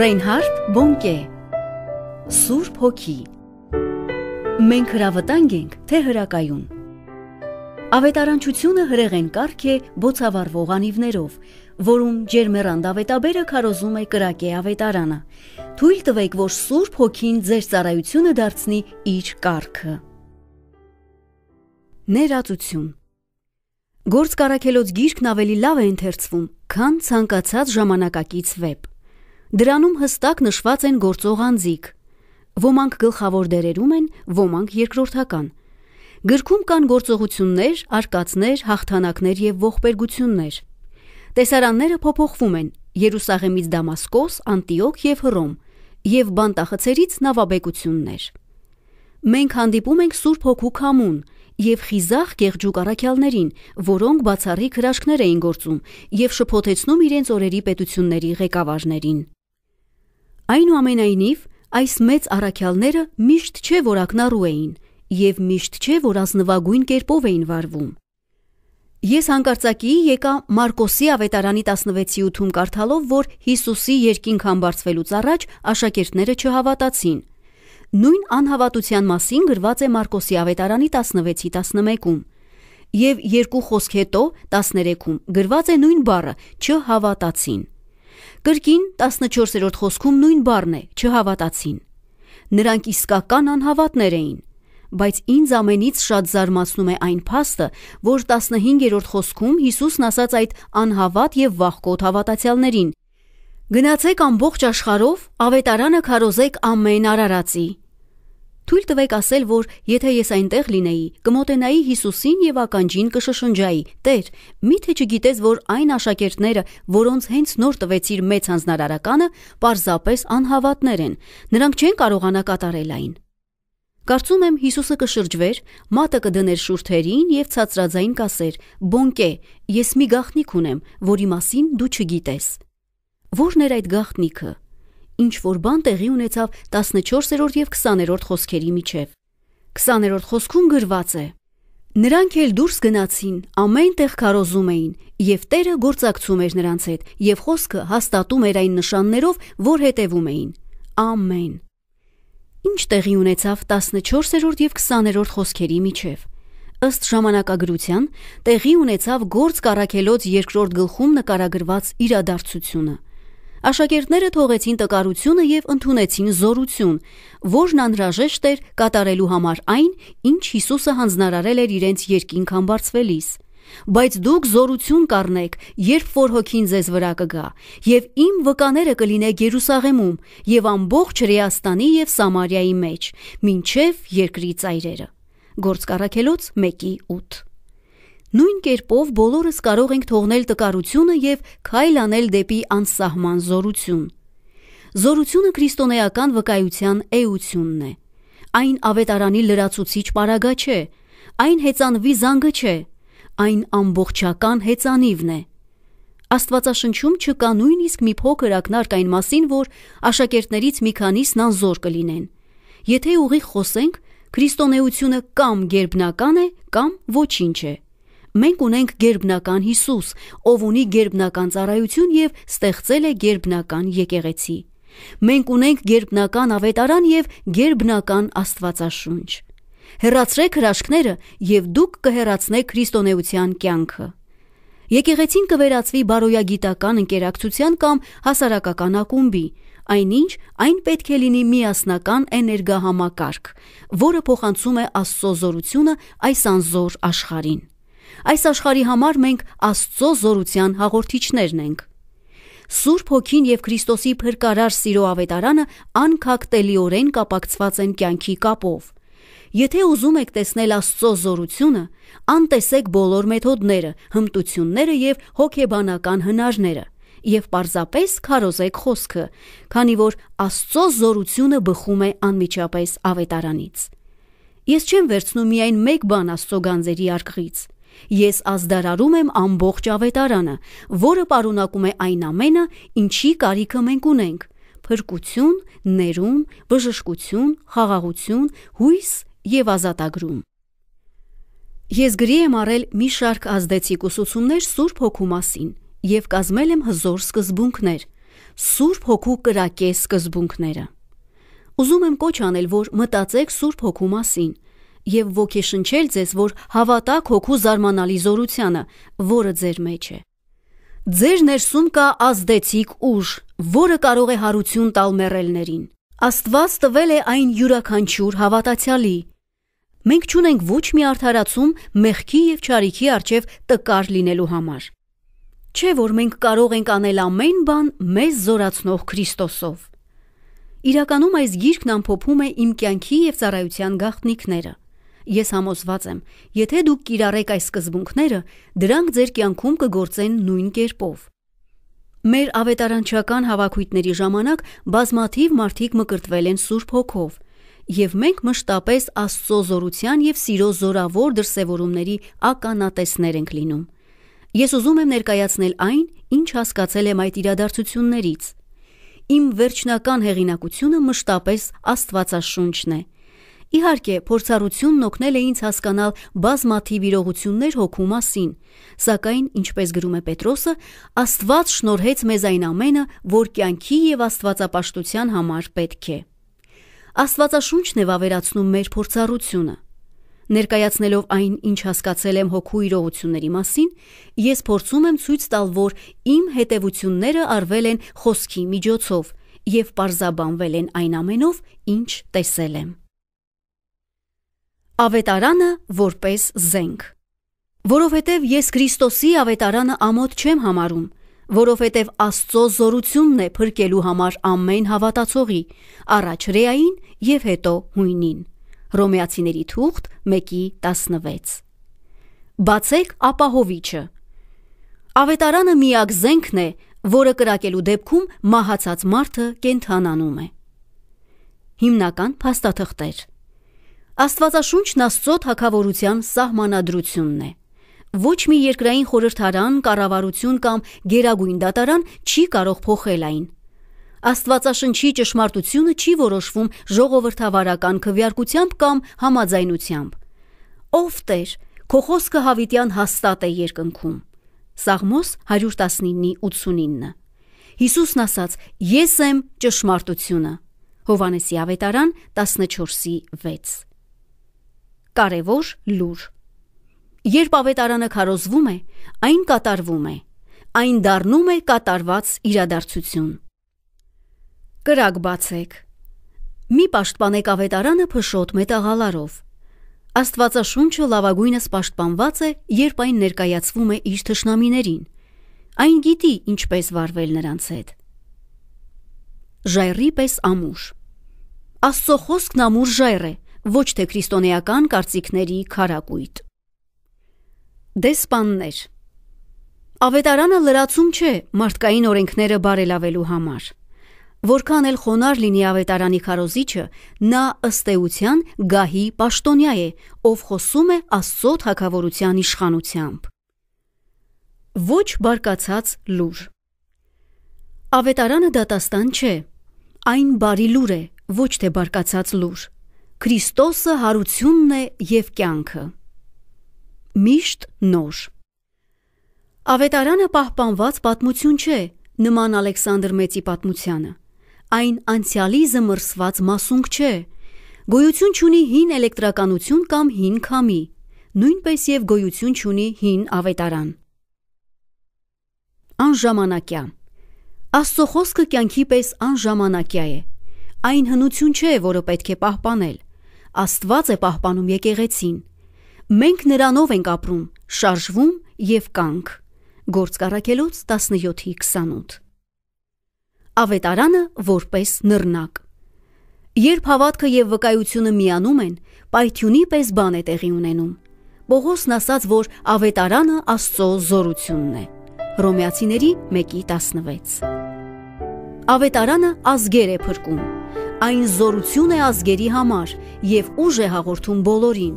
Ռեյնհարդ Բոնկե Սուրբ հոգի Մենք հրավտանգ ենք թե հրակայուն Ավետարանչությունը հրեղեն կարգ է բոցավառվող անիվներով, որում ջերմերանդ ավետաբերը քարոզում է կրակե ավետարանը։ Թույլ տվեք, որ Սուրբ Հոգին ձեր ծառայությունը դարձնի իր կարգը։ Ներածություն Գործ կարակելոց գիրքն ավելի լավ է ընթերցվում, քան ցանկացած ժամանակակից վեբ։ Դրանում հստակ նշված են գործող անձիկ։ Ոմանք գլխավոր դերերում են, ոմանք երկրորդական։ Գրքում կան գործողություններ, արկածներ, հաղթանակներ եւ ողբերգություններ։ Տեսարանները փոփոխվում են՝ Երուսաղեմից Դամասկոս, Անտիոք եւ Հռոմ, եւ բանտախցերից նավաբեկություններ։ Մենք հանդիպում ենք Սուրբ Հոգու քամուն եւ խիզախ կեղջուկ առաքյալներին, որոնք բացառիկ հրաշքներ էին գործում եւ շփոթեցնում իրենց օրերի պետությունների ղեկավարներին։ Այնուամենայնիվ, այս մեծ առաքյալները միշտ չէ որ ակնառու էին եւ միշտ չէ որ ազնվագույն կերպով էին վարվում։ Ես հանկարծակի եկա Մարկոսի ավետարանի 16-յութում կարդալով, որ Հիսուսի երկինք համբարձվելուց առաջ աշակերտները չհավատացին։ Նույն անհավատության մասին գրված է Մարկոսի ավետարանի 16-ի 11-ում։ Եվ երկու խոսք հետո 13-ում գրված է նույն բառը՝ չհավատացին։ Կրկին 14-րդ խոսքում նույն բառն է՝ չհավատացին։ Նրանք իսկական անհավատներ էին, բայց ինձ ամենից շատ զարմացնում է այն փաստը, որ 15-րդ խոսքում Հիսուսն ասաց այդ անհավատ եւ վախկոտ հավատացյալներին. Գնացեք ամբողջ աշխարհով, ավետարանը քարոզեք ամեն արարածի։ Թույլ տվեք ասել, որ եթե ես այնտեղ լինեի, կմոտենայի Հիսուսին եւ ականջին կշշնջայի. «Տեր, միթե չգիտես, որ այն աշակերտները, որոնց հենց նոր տվեցիր մեծ հանձնարարականը, պարզապես անհավատներ են։ Նրանք չեն կարողանա կատարել այն»։ Կարծում եմ Հիսուսը կշրջվեր, մատը կդներ շուրթերին եւ ցածրաձայն կասեր. «Բոնկե, ես մի գաղտնիք ունեմ, որի մասին դու չգիտես»։ Որն էր այդ գաղտնիքը ինչ որ բան տեղի ունեցավ 14-րդ եւ 20-րդ խոսքերի միջև։ 20-րդ խոսքում գրված է. Նրանք էլ դուրս գնացին, ամեն տեղ քարոզում էին, եւ Տերը գործակցում էր նրանց հետ, եւ խոսքը հաստատում էր այն նշաններով, որ հետևում էին։ Ամեն։ Ինչ տեղի ունեցավ 14-րդ եւ 20-րդ խոսքերի միջև ըստ ժամանակագրության տեղի ունեցավ գործ կարակելոց երկրորդ գլխում նկարագրված իրադարձությունը։ Աշակերտները թողեցին տկարությունը եւ ընդունեցին զորություն, որն անհրաժեշտ էր կատարելու համար այն, ինչ Հիսուսը հանձնարարել էր իրենց երկինքան բարձվելիս։ Բայց դուք զորություն կառնեք, երբ որ հոգին ձեզ վրա կգա, եւ իմ վկաները կլինեք Երուսաղեմում եւ ամբողջ Հրեաստանի եւ Սամարիայի մեջ, ինչև երկրի ծայրերը։ Գործք առաքելոց 1:8 Նույն կերպով բոլորս կարող ենք թողնել տկարությունը եւ քայլ անել դեպի անսահման զորություն։ Զորությունը քրիստոնեական վկայության էությունն է։ Այն ավետարանի լրացուցիչ պարագա չէ, այն հեծանվի զանգը չէ, այն ամբողջական հեծանիվն է։ Աստվածաշնչում չկա նույնիսկ մի փոքր ակնարկ այն մասին, որ աշակերտներից մի քանիսն անզոր կլինեն։ Եթե ուղիղ խոսենք, քրիստոնեությունը կամ գերբնական է, կամ ոչինչ է։ Մենք ունենք Գերբնական Հիսուս, ով ունի Գերբնական ծառայություն եւ ստեղծել է Գերբնական եկեղեցի։ Մենք ունենք Գերբնական Ավետարան եւ Գերբնական Աստվածաշունչ։ Հերացրեք հրաշքները եւ դուք կհերացնեք քրիստոնեության կյանքը։ Եկեղեցին կվերածվի բարոյագիտական ինտերակցիան կամ հասարակական ակումբի, այնինչ այն պետք է լինի միասնական էներգահամակարգ, որը փոխանցում է աստծո զորությունը այս անզոր աշխարհին այս աշխարհի համար մենք Աստծո զորության հաղորդիչներն ենք։ Սուրբ Հոգին եւ Քրիստոսի փրկարար սիրո ավետարանը անկակտելիորեն կապակցված են կյանքի կապով։ Եթե ուզում եք տեսնել Աստծո զորությունը, անտեսեք բոլոր մեթոդները, հմտությունները եւ հոգեբանական հնարները եւ պարզապես քարոզեք խոսքը, քանի որ Աստծո զորությունը բխում է անմիջապես ավետարանից։ Ես չեմ վերցնում միայն մեկ բան Աստծո գանձերի արկղից։ Ես ազդարարում եմ ամբողջ ավետարանը, որը պարունակում է այն ամենը, ինչի կարիքը մենք ունենք. փրկություն, ներում, բժշկություն, խաղաղություն, հույս եւ ազատագրում։ Ես գրի եմ առել մի շարք ազդեցիկ ուսուցումներ Սուրբ Հոգու մասին եւ կազմել եմ հզոր սկզբունքներ, Սուրբ Հոգու կրակե սկզբունքները։ Ուզում եմ կոչ անել, որ մտածեք Սուրբ Հոգու մասին, եւ ոգեշնչել ձեզ, որ հավատաք հոգու զարմանալի զորությանը, որը ձեր մեջ է։ Ձեր ներսում կա ազդեցիկ ուժ, որը կարող է հարություն տալ մեռելներին։ Աստված տվել է այն յուրաքանչյուր հավատացյալի։ Մենք ճունենք ոչ մի արդարացում մեղքի եւ ճարիքի արչեւ տկար լինելու համար։ Չէ որ մենք կարող ենք անել ամեն բան մեզ զորացնող Քրիստոսով։ Իրականում այս գիրքն ամփոփում է իմ կյանքի եւ ծառայության գաղտնիքները։ Ես համոզված եմ, եթե դուք կիրառեք այս սկզբունքները, դրանք ձեր կյանքում կգործեն նույն կերպով։ Մեր ավետարանչական հավաքույտների ժամանակ բազմաթիվ մարդիկ մկրտվել են Սուրբ Հոգով, եւ մենք մշտապես Աստծո զորության եւ սիրո զորավոր դրսեւորումների ականատեսներ ենք լինում։ Ես ուզում եմ ներկայացնել այն, ինչ հասկացել եմ այդ իրադարձություններից։ Իմ վերջնական հեղինակությունը մշտապես Աստվածաշունչն է։ Իհարկե, փորձառությունն օգնել է ինձ հասկանալ բազմաթիվ իրողություններ հոգու մասին, սակայն, ինչպես գրում է Պետրոսը, Աստված շնորհեց մեզ այն ամենը, որ կյանքի եւ Աստվածապաշտության համար պետք է։ Աստվածաշունչն է վավերացնում մեր փորձառությունը։ Ներկայացնելով այն, ինչ հասկացել եմ հոգու իրողությունների մասին, ես փորձում եմ ցույց տալ, որ իմ հետևությունները արվել են խոսքի միջոցով եւ պարզաբանվել են այն ամենով, ինչ տեսել եմ։ Ավետարանը որպես զենք։ Որովհետև ես Քրիստոսի ավետարանը ամոթ չեմ համարում, որովհետև Աստծո զորությունն է փրկելու համար ամեն հավատացողի, առաջ Ռեային եւ հետո Հույնին։ Ռոմեացիների թուղթ 1:16։ Բացեք ապահովիչը։ Ավետարանը միակ զենքն է, որը կրակելու դեպքում մահացած մարդը կենթանանում է։ Հիմնական փաստաթղթեր 1 Աստվածաշունչն Աստծո թակավորության սահմանադրությունն է։ Ոչ մի երկրային խորհրդարան, կառավարություն կամ գերագույն դատարան չի կարող փոխել այն։ Աստվածաշնչի ճշմարտությունը չի որոշվում ժողովրդավարական քվեարկությամբ կամ համաձայնությամբ։ Ով Տեր, քո խոսքը հավիտյան հաստատ է երկնքում։ Սաղմոս 119:89։ Հիսուսն ասաց. Ես եմ ճշմարտությունը։ Հովանեսի ավետարան 14:6 կարևոր լուր։ Երբ ավետարանը քարոզվում է, այն կատարվում է։ Այն դառնում է կատարված իրադարձություն։ Կրակ բացեք։ Մի պաշտպանեք ավետարանը փշոտ մետաղալարով։ Աստվածաշունչը լավագույնս պաշտպանված է, երբ այն ներկայացվում է իր թշնամիներին։ Այն գիտի ինչպես վարվել նրանց հետ։ Ժայռի պես ամուր։ Աստծո խոսքն ամուր ժայռ է, ոչ թե քրիստոնեական կարծիքների քարակույտ։ Դեսպաններ Ավետարանը լրացում չէ մարդկային օրենքները բարելավելու համար։ Որքան էլ խոնար լինի ավետարանի քարոզիչը, նա ըստ էության գահի պաշտոնյա է, ով խոսում է Աստծո թակավորության իշխանությամբ։ Ոչ բարկացած լուր։ Ավետարանը դատաստան չէ, այն բարի լուր է, ոչ թե բարկացած լուր։ Քրիստոսը հարությունն է եւ կյանքը։ Միշտ նոր։ Ավետարանը պահպանված պատմություն չէ, նման Ալեքսանդր Մեծի պատմությանը։ Այն անցյալի զմրսված մասունք չէ։ Գոյություն ունի հին էլեկտրականություն կամ հին քամի, նույնպես եւ գոյություն ունի հին ավետարան։ Անժամանակյա։ Աստծո խոսքը կյանքի պես անժամանակյա է։ Այն հնություն չէ, որը պետք է պահպանել։ Աստված է պահպանում եկեղեցին։ Մենք նրանով ենք ապրում, շարժվում եւ կանք։ Գործկառակելոց 17:28։ Ավետարանը որպես նռնակ։ Երբ հավատքը եւ վկայությունը միանում են, պայթյունի պես բան է տեղի ունենում։ Պողոսն ասաց, որ ավետարանը Աստծո զորությունն է։ Հռոմեացիների 1:16։ Ավետարանը ազգեր է փրկում։ Այն զորություն է ազգերի համար եւ ուժ է հաղորդում բոլորին։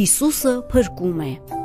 Հիսուսը փրկում է։